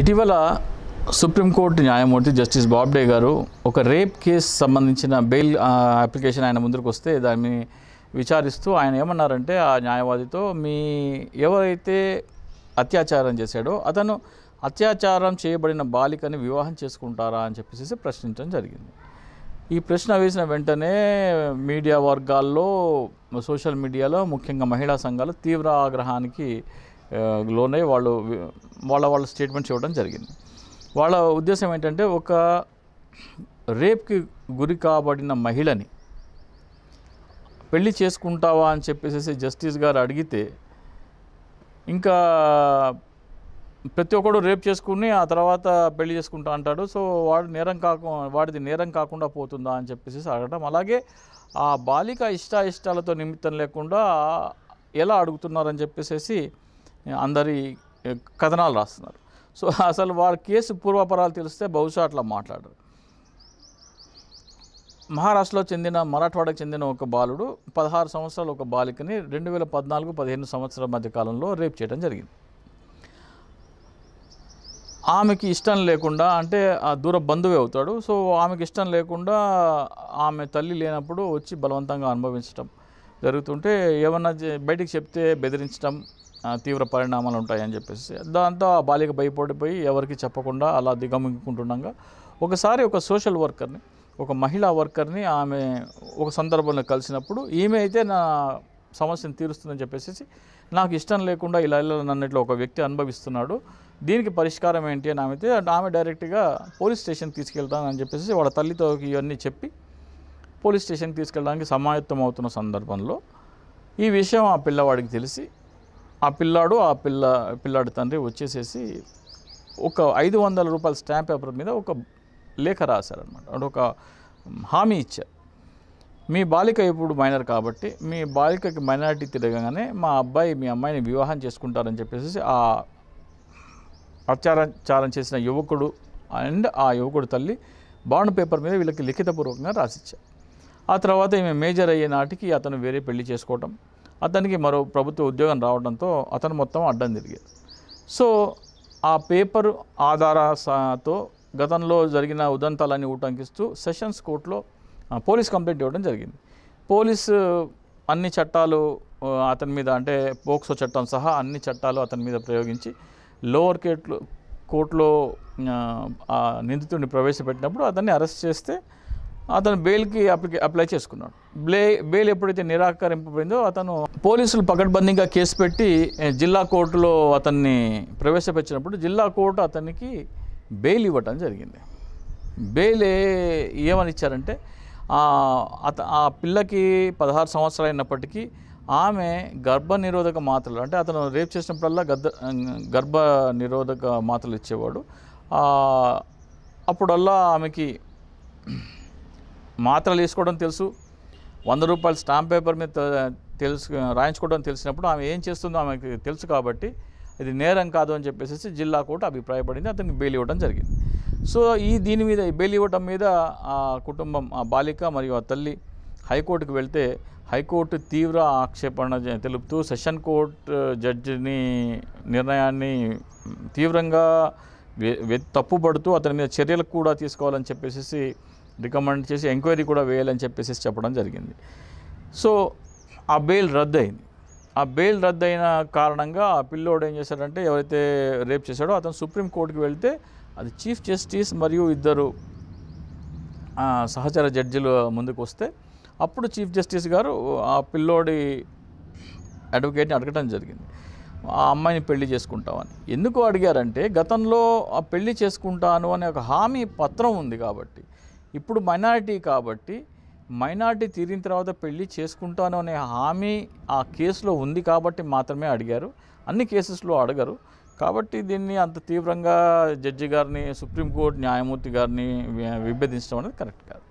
ఇటీవల సుప్రీంకోర్టు న్యాయమూర్తి జస్టిస్ బాబ్డే గారు ఒక రేప్ కేసు సంబంధించిన బెయిల్ అప్లికేషన్ ఆయన ముందుకు వస్తే దాన్ని విచారిస్తూ ఆయన ఏమన్నారంటే ఆ న్యాయవాదితో మీ ఎవరైతే అత్యాచారం చేశాడో అతను అత్యాచారం చేయబడిన బాలికని వివాహం చేసుకుంటారా అని చెప్పేసి ప్రశ్నించడం జరిగింది ఈ ప్రశ్న వేసిన వెంటనే మీడియా వర్గాల్లో సోషల్ మీడియాలో ముఖ్యంగా మహిళా సంఘాలు తీవ్ర ఆగ్రహానికి లోనై వాళ్ళు వాళ్ళ వాళ్ళ స్టేట్మెంట్స్ ఇవ్వడం జరిగింది వాళ్ళ ఉద్దేశం ఏంటంటే ఒక రేప్కి గురి కాబడిన మహిళని పెళ్లి చేసుకుంటావా అని చెప్పేసి జస్టిస్ గారు అడిగితే ఇంకా ప్రతి ఒక్కడు రేప్ చేసుకుని ఆ తర్వాత పెళ్లి చేసుకుంటా అంటాడు సో వాడు నేరం కాకు వాడిది నేరం కాకుండా పోతుందా అని చెప్పేసి అడగడం అలాగే ఆ బాలిక ఇష్టాయిష్టాలతో నిమిత్తం లేకుండా ఎలా అడుగుతున్నారని చెప్పేసి అందరి కథనాలు రాస్తున్నారు సో అసలు వాళ్ళ కేసు పూర్వపరాలు తెలిస్తే బహుశా అట్లా మాట్లాడరు మహారాష్ట్రలో చెందిన మరాఠవాడకు చెందిన ఒక బాలుడు పదహారు సంవత్సరాలు ఒక బాలికని రెండు వేల పద్నాలుగు పదిహేను సంవత్సరాల మధ్య కాలంలో రేప్ చేయడం జరిగింది ఆమెకి ఇష్టం లేకుండా అంటే ఆ దూర బంధువే అవుతాడు సో ఆమెకి ఇష్టం లేకుండా ఆమె తల్లి లేనప్పుడు వచ్చి బలవంతంగా అనుభవించడం జరుగుతుంటే ఏమన్నా బయటికి చెప్తే బెదిరించడం తీవ్ర పరిణామాలు ఉంటాయని చెప్పేసి దాంతో ఆ బాలిక భయపడిపోయి ఎవరికి చెప్పకుండా అలా దిగమింగుకుంటుండగా ఒకసారి ఒక సోషల్ వర్కర్ని ఒక మహిళా వర్కర్ని ఆమె ఒక సందర్భంలో కలిసినప్పుడు ఈమె అయితే నా సమస్యను తీరుస్తుందని చెప్పేసి నాకు ఇష్టం లేకుండా ఇలా ఇలా నన్నట్లో ఒక వ్యక్తి అనుభవిస్తున్నాడు దీనికి పరిష్కారం ఏంటి అని ఆమె అయితే ఆమె డైరెక్ట్గా పోలీస్ స్టేషన్కి తీసుకెళ్తానని చెప్పేసి వాళ్ళ తల్లితో ఇవన్నీ చెప్పి పోలీస్ స్టేషన్కి తీసుకెళ్ళడానికి సమాయత్తం అవుతున్న సందర్భంలో ఈ విషయం ఆ పిల్లవాడికి తెలిసి ఆ పిల్లాడు ఆ పిల్ల పిల్లాడి తండ్రి వచ్చేసేసి ఒక ఐదు వందల రూపాయల స్టాంప్ పేపర్ మీద ఒక లేఖ రాశారనమాట అంటే ఒక హామీ ఇచ్చారు మీ బాలిక ఇప్పుడు మైనర్ కాబట్టి మీ బాలికకి మైనారిటీ తిరగగానే మా అబ్బాయి మీ అమ్మాయిని వివాహం చేసుకుంటారని చెప్పేసి ఆ అత్యాచారం చేసిన యువకుడు అండ్ ఆ యువకుడు తల్లి బాండ్ పేపర్ మీద వీళ్ళకి లిఖితపూర్వకంగా రాసిచ్చారు ఆ తర్వాత ఈమె మేజర్ అయ్యే నాటికి అతను వేరే పెళ్లి చేసుకోవటం అతనికి మరో ప్రభుత్వ ఉద్యోగం రావడంతో అతను మొత్తం అడ్డం తిరిగారు సో ఆ పేపర్ ఆధారతో గతంలో జరిగిన ఉదంతాలన్నీ ఉటంకిస్తూ సెషన్స్ కోర్టులో పోలీస్ కంప్లైంట్ ఇవ్వడం జరిగింది పోలీసు అన్ని చట్టాలు అతని మీద అంటే పోక్సో చట్టం సహా అన్ని చట్టాలు అతని మీద ప్రయోగించి లోవర్ కేట్లో కోర్టులో నిందితుడిని ప్రవేశపెట్టినప్పుడు అతన్ని అరెస్ట్ చేస్తే అతను బెయిల్కి అప్లికే అప్లై చేసుకున్నాడు బ్లే బెయిల్ ఎప్పుడైతే నిరాకరింపబడిందో అతను పోలీసులు పకడ్బందీగా కేసు పెట్టి జిల్లా కోర్టులో అతన్ని ప్రవేశపెట్టినప్పుడు జిల్లా కోర్టు అతనికి బెయిల్ ఇవ్వటం జరిగింది బెయిల్ ఏమని ఇచ్చారంటే అత ఆ పిల్లకి పదహారు సంవత్సరాలు అయినప్పటికీ ఆమె గర్భ నిరోధక మాత్రలు అంటే అతను రేప్ చేసినప్పుడల్లా గద్ద గర్భ నిరోధక మాత్రలు ఇచ్చేవాడు అప్పుడల్లా ఆమెకి మాత్రలు వేసుకోవడం తెలుసు వంద రూపాయలు స్టాంప్ పేపర్ మీద తెలుసు రాయించుకోవడం తెలిసినప్పుడు ఆమె ఏం చేస్తుందో ఆమెకు తెలుసు కాబట్టి ఇది నేరం కాదు అని చెప్పేసి జిల్లా కోర్టు అభిప్రాయపడింది అతనికి బెయిల్ ఇవ్వడం జరిగింది సో ఈ దీని మీద బెయిల్ ఇవ్వడం మీద ఆ కుటుంబం ఆ బాలిక మరియు ఆ తల్లి హైకోర్టుకు వెళ్తే హైకోర్టు తీవ్ర ఆక్షేపణ తెలుపుతూ సెషన్ కోర్టు జడ్జిని నిర్ణయాన్ని తీవ్రంగా తప్పుపడుతూ అతని మీద చర్యలు కూడా తీసుకోవాలని చెప్పేసి రికమెండ్ చేసి ఎంక్వైరీ కూడా వేయాలని చెప్పేసి చెప్పడం జరిగింది సో ఆ బెయిల్ రద్దయింది ఆ బెయిల్ రద్దయిన కారణంగా ఆ పిల్లోడు ఏం చేశాడంటే ఎవరైతే రేప్ చేశాడో అతను సుప్రీంకోర్టుకి వెళ్తే అది చీఫ్ జస్టిస్ మరియు ఇద్దరు సహచర జడ్జిలు ముందుకు వస్తే అప్పుడు చీఫ్ జస్టిస్ గారు ఆ పిల్లోడి అడ్వకేట్ని అడగటం జరిగింది ఆ అమ్మాయిని పెళ్లి చేసుకుంటామని ఎందుకు అడిగారంటే గతంలో ఆ పెళ్లి చేసుకుంటాను అనే ఒక హామీ పత్రం ఉంది కాబట్టి ఇప్పుడు మైనారిటీ కాబట్టి మైనార్టీ తీరిన తర్వాత పెళ్ళి చేసుకుంటాను అనే హామీ ఆ కేసులో ఉంది కాబట్టి మాత్రమే అడిగారు అన్ని కేసెస్లో అడగరు కాబట్టి దీన్ని అంత తీవ్రంగా జడ్జి గారిని సుప్రీంకోర్టు న్యాయమూర్తి గారిని విభేదించడం అనేది కరెక్ట్ కాదు